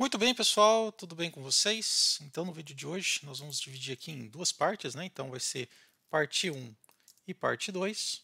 Muito bem, pessoal, tudo bem com vocês? Então, no vídeo de hoje, nós vamos dividir aqui em duas partes, né? Então, vai ser parte 1 e parte 2,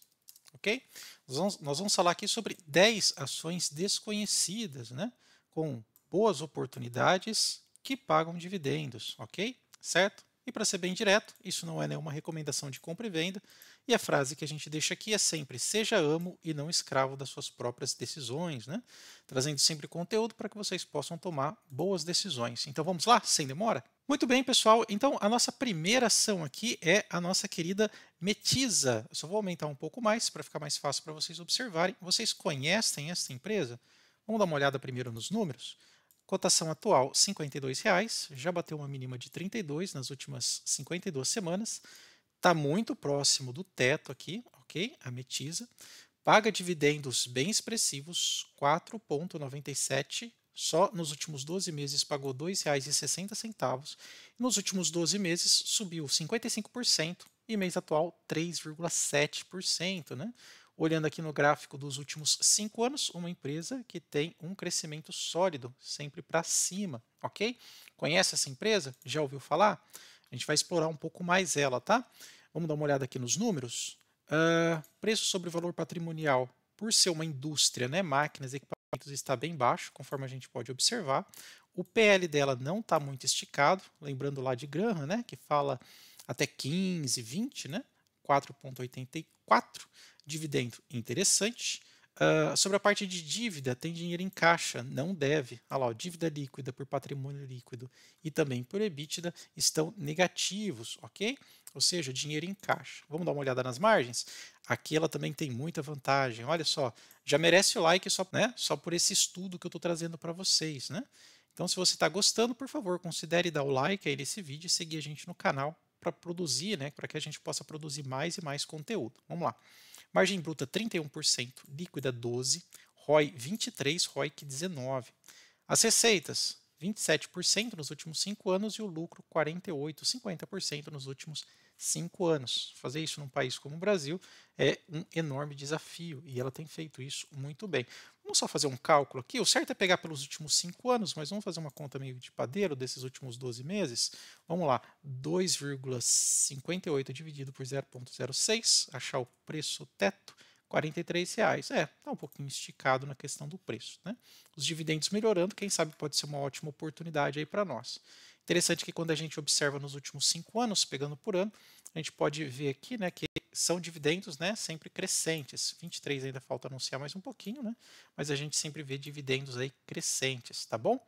ok? Nós vamos, nós vamos falar aqui sobre 10 ações desconhecidas, né? Com boas oportunidades que pagam dividendos, ok? Certo? E para ser bem direto, isso não é nenhuma recomendação de compra e venda, e a frase que a gente deixa aqui é sempre: seja amo e não escravo das suas próprias decisões, né? trazendo sempre conteúdo para que vocês possam tomar boas decisões. Então vamos lá, sem demora? Muito bem, pessoal. Então a nossa primeira ação aqui é a nossa querida Metiza. Eu só vou aumentar um pouco mais para ficar mais fácil para vocês observarem. Vocês conhecem essa empresa? Vamos dar uma olhada primeiro nos números. Cotação atual R$ 52,00, já bateu uma mínima de 32 nas últimas 52 semanas está muito próximo do teto aqui, ok? A Metisa paga dividendos bem expressivos, 4,97 só nos últimos 12 meses pagou R$ 2,60. Nos últimos 12 meses subiu 55% e mês atual 3,7%. Né? Olhando aqui no gráfico dos últimos 5 anos, uma empresa que tem um crescimento sólido, sempre para cima. ok? Conhece essa empresa? Já ouviu falar? A gente vai explorar um pouco mais ela, tá? Vamos dar uma olhada aqui nos números. Uh, preço sobre valor patrimonial, por ser uma indústria, né, máquinas e equipamentos, está bem baixo, conforme a gente pode observar. O PL dela não está muito esticado, lembrando lá de Graham, né, que fala até 15, 20, né, 4,84. Dividendo interessante. Ah, sobre a parte de dívida, tem dinheiro em caixa, não deve. Olha ah lá, ó, dívida líquida por patrimônio líquido e também por EBITDA estão negativos, ok? Ou seja, dinheiro em caixa. Vamos dar uma olhada nas margens? Aqui ela também tem muita vantagem. Olha só, já merece o like só, né, só por esse estudo que eu estou trazendo para vocês, né? Então, se você está gostando, por favor, considere dar o like aí nesse vídeo e seguir a gente no canal para produzir, né, para que a gente possa produzir mais e mais conteúdo. Vamos lá. Margem bruta 31%, líquida 12%, ROI 23%, ROIC 19%. As receitas, 27% nos últimos 5 anos e o lucro 48%, 50% nos últimos 5 cinco anos. Fazer isso num país como o Brasil é um enorme desafio e ela tem feito isso muito bem. Vamos só fazer um cálculo aqui. O certo é pegar pelos últimos cinco anos, mas vamos fazer uma conta meio de padeiro desses últimos 12 meses. Vamos lá, 2,58 dividido por 0,06, achar o preço teto. R$ reais. É, está um pouquinho esticado na questão do preço. Né? Os dividendos melhorando, quem sabe pode ser uma ótima oportunidade aí para nós. Interessante que quando a gente observa nos últimos cinco anos, pegando por ano, a gente pode ver aqui né, que são dividendos né, sempre crescentes. 23 ainda falta anunciar mais um pouquinho, né, mas a gente sempre vê dividendos aí crescentes, tá bom?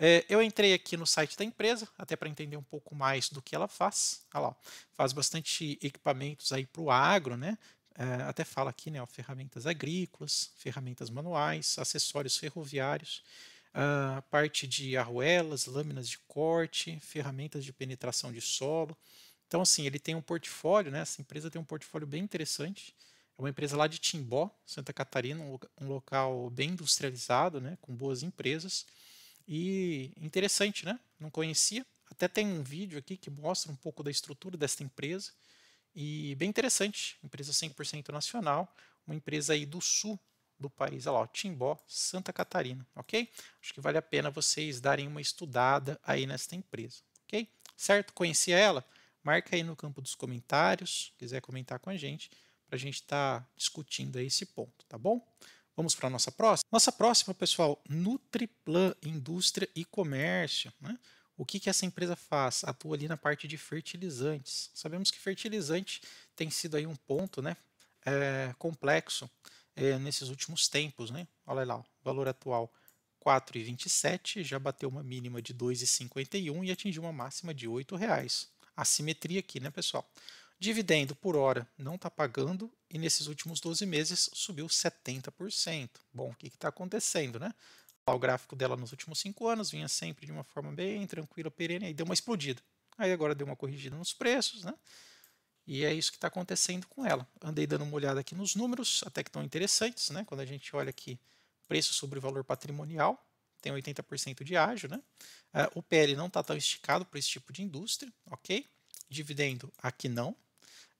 É, eu entrei aqui no site da empresa, até para entender um pouco mais do que ela faz. Olha lá, faz bastante equipamentos aí para o agro, né? É, até fala aqui, né, ó, ferramentas agrícolas, ferramentas manuais, acessórios ferroviários, a ah, parte de arruelas, lâminas de corte, ferramentas de penetração de solo. Então, assim, ele tem um portfólio, né? Essa empresa tem um portfólio bem interessante. É uma empresa lá de Timbó, Santa Catarina, um local bem industrializado, né? Com boas empresas. E interessante, né? Não conhecia. Até tem um vídeo aqui que mostra um pouco da estrutura desta empresa. E bem interessante, empresa 100% nacional, uma empresa aí do sul do país. Olha lá, Timbó, Santa Catarina, ok? Acho que vale a pena vocês darem uma estudada aí nesta empresa, ok? Certo? Conhecia ela? Marca aí no campo dos comentários, quiser comentar com a gente, para a gente estar tá discutindo aí esse ponto, tá bom? Vamos para a nossa próxima? Nossa próxima, pessoal, Nutriplan Indústria e Comércio. Né? O que, que essa empresa faz? Atua ali na parte de fertilizantes. Sabemos que fertilizante tem sido aí um ponto né, é, complexo é, nesses últimos tempos, né? Olha lá, o valor atual 4,27, já bateu uma mínima de 2,51 e atingiu uma máxima de R$ reais. Assimetria aqui, né, pessoal? Dividendo por hora não está pagando e nesses últimos 12 meses subiu 70%. Bom, o que está acontecendo, né? O gráfico dela nos últimos 5 anos vinha sempre de uma forma bem tranquila, perene, aí deu uma explodida. Aí agora deu uma corrigida nos preços, né? E é isso que está acontecendo com ela. Andei dando uma olhada aqui nos números, até que estão interessantes, né? Quando a gente olha aqui preço sobre valor patrimonial, tem 80% de ágio, né? Uh, o PL não está tão esticado para esse tipo de indústria, ok? Dividendo aqui não.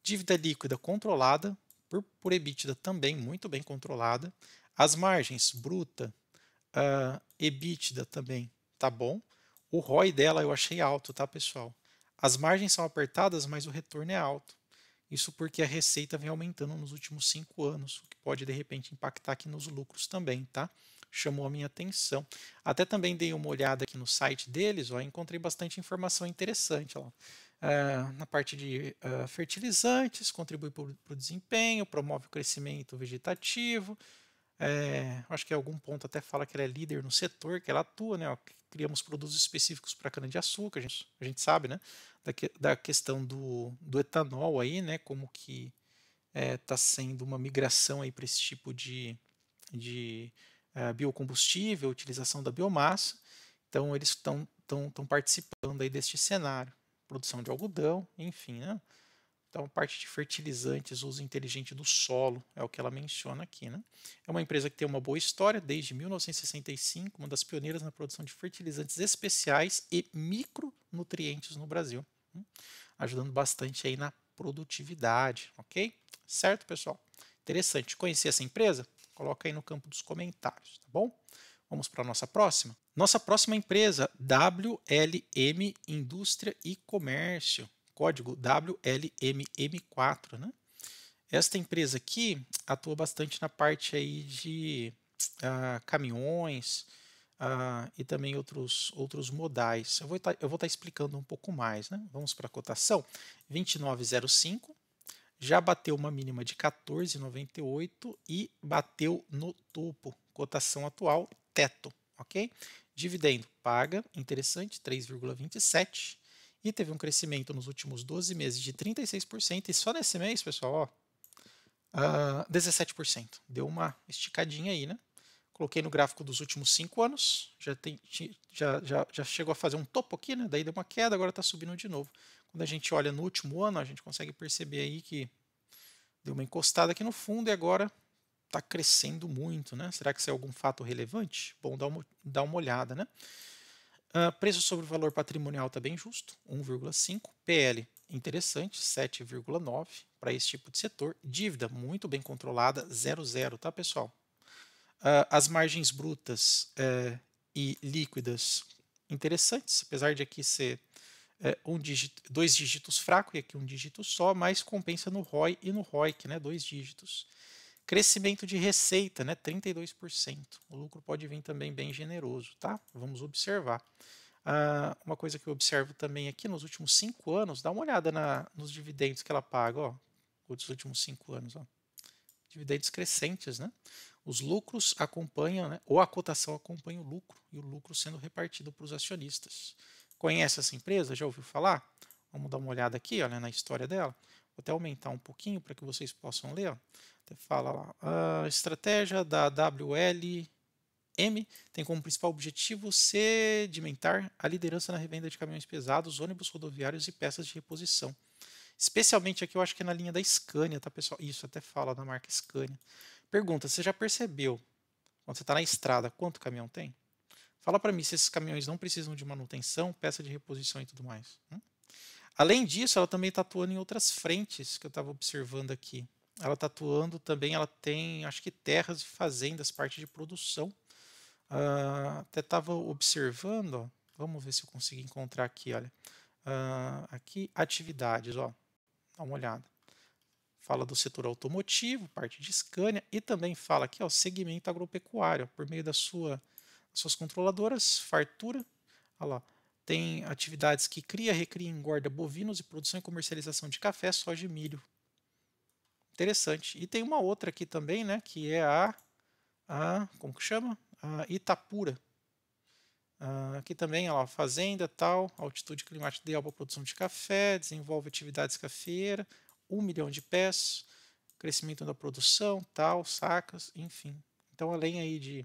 Dívida líquida controlada, por, por EBITDA também muito bem controlada. As margens bruta, uh, EBITDA também tá bom. O ROI dela eu achei alto, tá pessoal? As margens são apertadas, mas o retorno é alto. Isso porque a receita vem aumentando nos últimos cinco anos, o que pode de repente impactar aqui nos lucros também, tá? Chamou a minha atenção. Até também dei uma olhada aqui no site deles, ó, encontrei bastante informação interessante. Ó. Uh, na parte de uh, fertilizantes, contribui para o desempenho, promove o crescimento vegetativo, é, acho que em algum ponto até fala que ela é líder no setor, que ela atua, né? Ó, criamos produtos específicos para cana-de-açúcar, a, a gente, sabe, né? Da, da questão do, do, etanol aí, né? Como que está é, tá sendo uma migração aí para esse tipo de, de é, biocombustível, utilização da biomassa. Então, eles estão participando aí deste cenário. Produção de algodão, enfim, né? Então, parte de fertilizantes, uso inteligente do solo, é o que ela menciona aqui. Né? É uma empresa que tem uma boa história, desde 1965, uma das pioneiras na produção de fertilizantes especiais e micronutrientes no Brasil, né? ajudando bastante aí na produtividade, ok? Certo, pessoal? Interessante. Conhecer essa empresa? Coloca aí no campo dos comentários, tá bom? Vamos para a nossa próxima? Nossa próxima empresa, WLM Indústria e Comércio código WLMM4. Né? Esta empresa aqui atua bastante na parte aí de ah, caminhões ah, e também outros, outros modais. Eu vou tá, estar tá explicando um pouco mais. Né? Vamos para a cotação. 29,05 já bateu uma mínima de 14,98 e bateu no topo. Cotação atual, teto, ok? Dividendo paga, interessante, 3,27 e teve um crescimento nos últimos 12 meses de 36%, e só nesse mês, pessoal, ó, uh, ah, 17%. Deu uma esticadinha aí, né? Coloquei no gráfico dos últimos 5 anos, já, tem, já, já, já chegou a fazer um topo aqui, né? Daí deu uma queda, agora está subindo de novo. Quando a gente olha no último ano, a gente consegue perceber aí que deu uma encostada aqui no fundo e agora está crescendo muito, né? Será que isso é algum fato relevante? Bom, dá uma, dá uma olhada, né? Uh, preço sobre o valor patrimonial está bem justo, 1,5. PL, interessante, 7,9 para esse tipo de setor. Dívida, muito bem controlada, 0,0, tá, pessoal? Uh, as margens brutas uh, e líquidas, interessantes, apesar de aqui ser eh, um dígito, dois dígitos fraco e aqui um dígito só, mas compensa no ROI e no ROIC, né, dois dígitos. Crescimento de receita, né? 32%. O lucro pode vir também bem generoso, tá? Vamos observar. Ah, uma coisa que eu observo também aqui nos últimos cinco anos, dá uma olhada na, nos dividendos que ela paga, ó, dos últimos cinco anos, ó. Dividendos crescentes, né? Os lucros acompanham, né? ou a cotação acompanha o lucro, e o lucro sendo repartido para os acionistas. Conhece essa empresa? Já ouviu falar? Vamos dar uma olhada aqui, olha, na história dela até aumentar um pouquinho para que vocês possam ler. Ó. Até fala lá. A ah, estratégia da WLM tem como principal objetivo sedimentar a liderança na revenda de caminhões pesados, ônibus rodoviários e peças de reposição. Especialmente aqui eu acho que é na linha da Scania, tá pessoal? Isso até fala da marca Scania. Pergunta: você já percebeu quando você está na estrada quanto caminhão tem? Fala para mim se esses caminhões não precisam de manutenção, peça de reposição e tudo mais. Hum? Além disso, ela também está atuando em outras frentes que eu estava observando aqui. Ela está atuando também, ela tem, acho que terras e fazendas, parte de produção. Uh, até estava observando, ó, vamos ver se eu consigo encontrar aqui, olha. Uh, aqui, atividades, ó, dá uma olhada. Fala do setor automotivo, parte de Scania, e também fala aqui, ó, segmento agropecuário, por meio da sua, das suas controladoras, fartura, olha lá, tem atividades que cria, recria e engorda bovinos e produção e comercialização de café, soja e milho. Interessante. E tem uma outra aqui também, né, que é a, a como que chama? A Itapura. Uh, aqui também, ó, fazenda, tal, altitude climática ideal para produção de café, desenvolve atividades cafeeiras, um milhão de pés, crescimento da produção, tal, sacas, enfim. Então, além aí de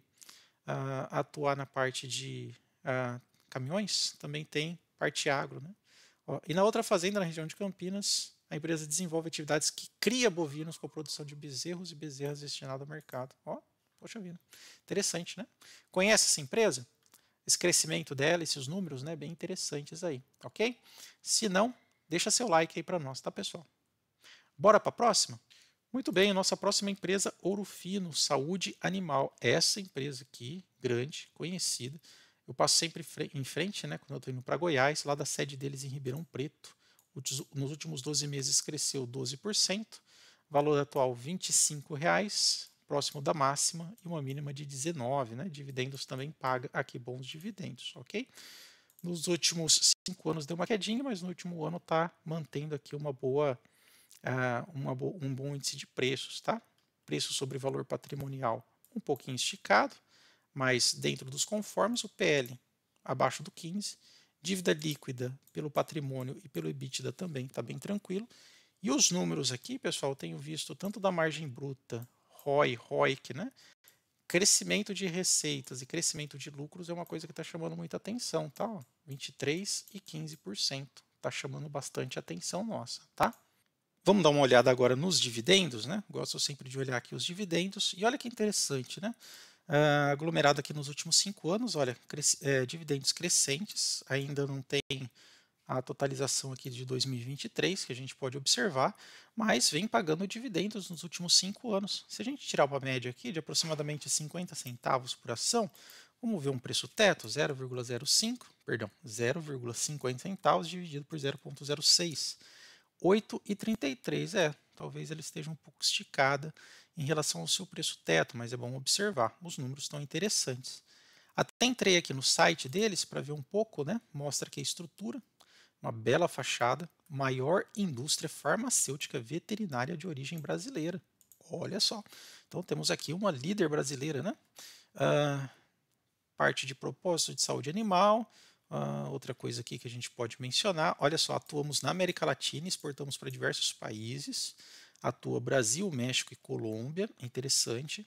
uh, atuar na parte de uh, caminhões, também tem parte agro. Né? Ó, e na outra fazenda, na região de Campinas, a empresa desenvolve atividades que cria bovinos com produção de bezerros e bezerras destinado ao mercado. Ó, poxa vida, interessante, né? Conhece essa empresa? Esse crescimento dela, esses números, né? Bem interessantes aí, ok? Se não, deixa seu like aí para nós, tá, pessoal? Bora para a próxima? Muito bem, nossa próxima empresa, Ouro Fino Saúde Animal. Essa empresa aqui, grande, conhecida, eu passo sempre em frente, né, quando eu estou indo para Goiás, lá da sede deles em Ribeirão Preto. Nos últimos 12 meses cresceu 12%, valor atual R$ 25,00, próximo da máxima, e uma mínima de 19, né? Dividendos também paga aqui ah, bons dividendos, ok? Nos últimos cinco anos deu uma quedinha, mas no último ano está mantendo aqui uma boa, uh, uma bo um bom índice de preços, tá? Preço sobre valor patrimonial um pouquinho esticado, mas dentro dos conformes, o PL abaixo do 15, dívida líquida pelo patrimônio e pelo EBITDA também está bem tranquilo. E os números aqui, pessoal, eu tenho visto tanto da margem bruta, ROI, ROIC, né? Crescimento de receitas e crescimento de lucros é uma coisa que está chamando muita atenção, tá? 23 e 15%. Está chamando bastante atenção nossa, tá? Vamos dar uma olhada agora nos dividendos, né? Gosto sempre de olhar aqui os dividendos. E olha que interessante, né? Uh, aglomerado aqui nos últimos cinco anos, olha, cres é, dividendos crescentes, ainda não tem a totalização aqui de 2023, que a gente pode observar, mas vem pagando dividendos nos últimos cinco anos. Se a gente tirar uma média aqui de aproximadamente 50 centavos por ação, vamos ver um preço teto, 0,05, perdão, 0,50 centavos dividido por 0,06. 8,33 é talvez ela esteja um pouco esticada em relação ao seu preço teto, mas é bom observar, os números estão interessantes. Até entrei aqui no site deles para ver um pouco, né? Mostra aqui a estrutura, uma bela fachada, maior indústria farmacêutica veterinária de origem brasileira. Olha só. Então temos aqui uma líder brasileira, né? Ah, parte de propósito de saúde animal, Uh, outra coisa aqui que a gente pode mencionar, olha só, atuamos na América Latina, exportamos para diversos países, atua Brasil, México e Colômbia, interessante.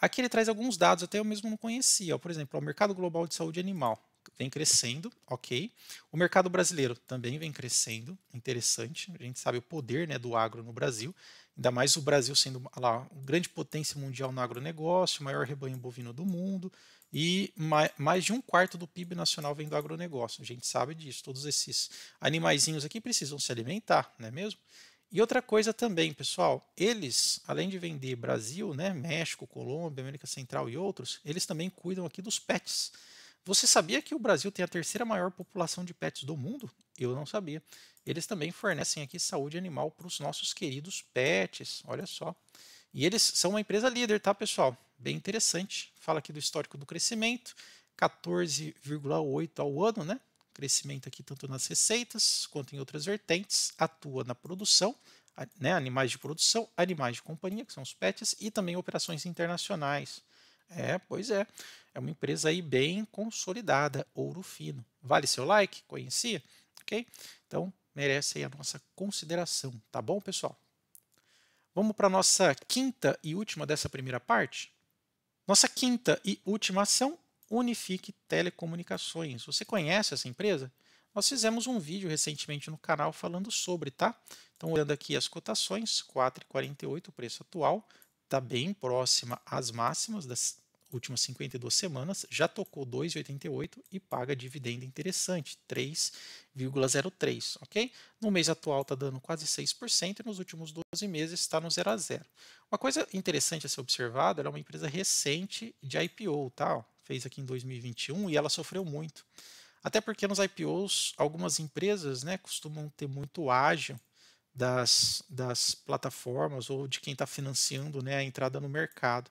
Aqui ele traz alguns dados, até eu mesmo não conhecia, por exemplo, o mercado global de saúde animal vem crescendo, ok. O mercado brasileiro também vem crescendo, interessante, a gente sabe o poder né, do agro no Brasil, Ainda mais o Brasil sendo lá grande potência mundial no agronegócio, maior rebanho bovino do mundo e mais de um quarto do PIB nacional vem do agronegócio. A gente sabe disso. Todos esses animaizinhos aqui precisam se alimentar, não é mesmo? E outra coisa também, pessoal, eles, além de vender Brasil, né, México, Colômbia, América Central e outros, eles também cuidam aqui dos pets. Você sabia que o Brasil tem a terceira maior população de pets do mundo? Eu não sabia. Eles também fornecem aqui saúde animal para os nossos queridos pets. Olha só. E eles são uma empresa líder, tá, pessoal? Bem interessante. Fala aqui do histórico do crescimento, 14,8 ao ano, né? Crescimento aqui tanto nas receitas quanto em outras vertentes. Atua na produção, né? Animais de produção, animais de companhia, que são os pets, e também operações internacionais. É, pois é. É uma empresa aí bem consolidada, ouro fino. Vale seu like? Conhecia? Ok? Então, merece aí a nossa consideração, tá bom, pessoal? Vamos para a nossa quinta e última dessa primeira parte? Nossa quinta e última ação, Unifique Telecomunicações. Você conhece essa empresa? Nós fizemos um vídeo recentemente no canal falando sobre, tá? Então, olhando aqui as cotações, 4,48 o preço atual, está bem próxima às máximas das últimas 52 semanas, já tocou 2,88 e paga dividendo interessante, 3,03, ok? No mês atual está dando quase 6% e nos últimos 12 meses está no 0 a 0. Uma coisa interessante a ser observada, ela é uma empresa recente de IPO, tá? fez aqui em 2021 e ela sofreu muito. Até porque nos IPOs, algumas empresas né, costumam ter muito ágil das, das plataformas ou de quem está financiando né, a entrada no mercado.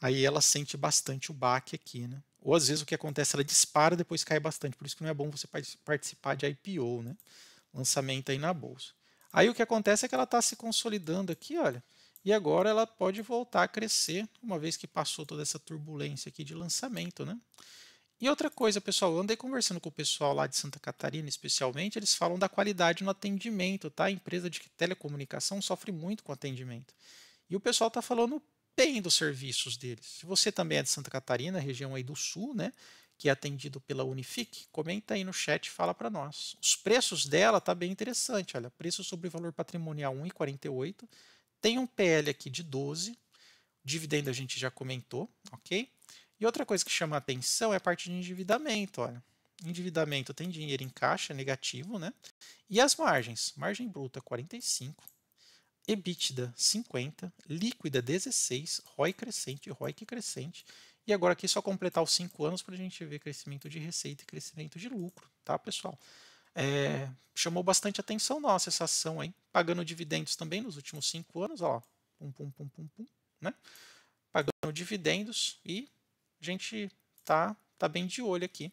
Aí ela sente bastante o baque aqui. Né? Ou às vezes o que acontece, ela dispara depois cai bastante. Por isso que não é bom você participar de IPO, né? lançamento aí na bolsa. Aí o que acontece é que ela está se consolidando aqui, olha. E agora ela pode voltar a crescer, uma vez que passou toda essa turbulência aqui de lançamento, né? E outra coisa, pessoal, eu andei conversando com o pessoal lá de Santa Catarina, especialmente, eles falam da qualidade no atendimento, tá? A empresa de telecomunicação sofre muito com atendimento. E o pessoal tá falando bem dos serviços deles. Se você também é de Santa Catarina, região aí do sul, né, que é atendido pela Unifique, comenta aí no chat, fala para nós. Os preços dela tá bem interessante, olha, preço sobre valor patrimonial 1,48, tem um PL aqui de 12, dividendo a gente já comentou, OK? E outra coisa que chama atenção é a parte de endividamento, olha. Endividamento tem dinheiro em caixa negativo, né? E as margens? Margem bruta 45, EBITDA 50, líquida 16, ROI crescente, ROIC crescente. E agora aqui é só completar os 5 anos para a gente ver crescimento de receita e crescimento de lucro, tá, pessoal? É, chamou bastante atenção nossa essa ação aí, pagando dividendos também nos últimos 5 anos, ó, pum, pum, pum, pum, pum, né? Pagando dividendos e a gente tá, tá bem de olho aqui.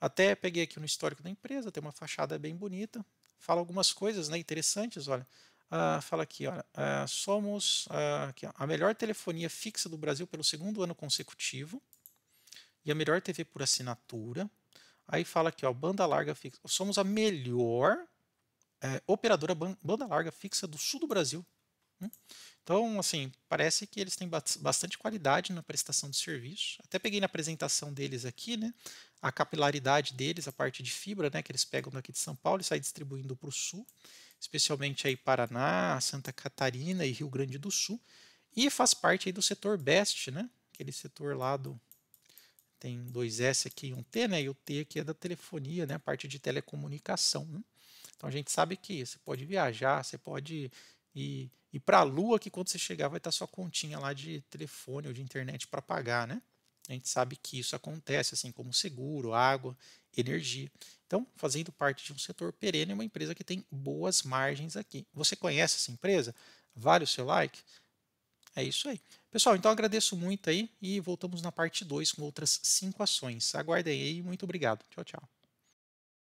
Até peguei aqui no histórico da empresa, tem uma fachada bem bonita, fala algumas coisas né, interessantes, olha. Ah, fala aqui, olha, ah, somos ah, aqui, ó, a melhor telefonia fixa do Brasil pelo segundo ano consecutivo e a melhor TV por assinatura. Aí fala aqui, ó, banda larga fixa. Somos a melhor eh, operadora ban banda larga fixa do sul do Brasil né? Então, assim, parece que eles têm bastante qualidade na prestação de serviço. Até peguei na apresentação deles aqui, né, a capilaridade deles, a parte de fibra, né, que eles pegam daqui de São Paulo e saem distribuindo para o sul, especialmente aí Paraná, Santa Catarina e Rio Grande do Sul, e faz parte aí do setor Best, né, aquele setor lá do tem dois S aqui e um T, né, e o T aqui é da telefonia, né, a parte de telecomunicação. Né? Então a gente sabe que você pode viajar, você pode e, e para a lua que quando você chegar vai estar tá sua continha lá de telefone ou de internet para pagar, né? A gente sabe que isso acontece, assim como seguro, água, energia. Então, fazendo parte de um setor perene, é uma empresa que tem boas margens aqui. Você conhece essa empresa? Vale o seu like? É isso aí. Pessoal, então agradeço muito aí e voltamos na parte 2 com outras 5 ações. Aguardem aí e muito obrigado. Tchau, tchau.